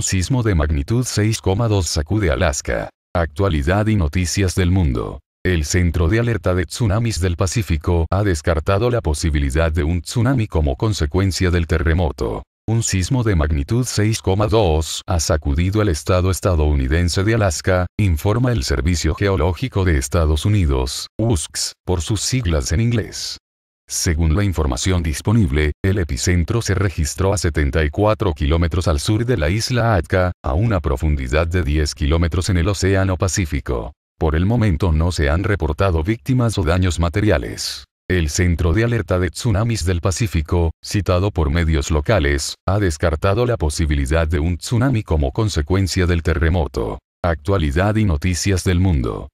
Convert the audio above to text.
un sismo de magnitud 6,2 sacude Alaska. Actualidad y noticias del mundo. El Centro de Alerta de Tsunamis del Pacífico ha descartado la posibilidad de un tsunami como consecuencia del terremoto. Un sismo de magnitud 6,2 ha sacudido el estado estadounidense de Alaska, informa el Servicio Geológico de Estados Unidos, USGS, por sus siglas en inglés. Según la información disponible, el epicentro se registró a 74 kilómetros al sur de la isla Atka, a una profundidad de 10 kilómetros en el Océano Pacífico. Por el momento no se han reportado víctimas o daños materiales. El Centro de Alerta de Tsunamis del Pacífico, citado por medios locales, ha descartado la posibilidad de un tsunami como consecuencia del terremoto. Actualidad y noticias del mundo.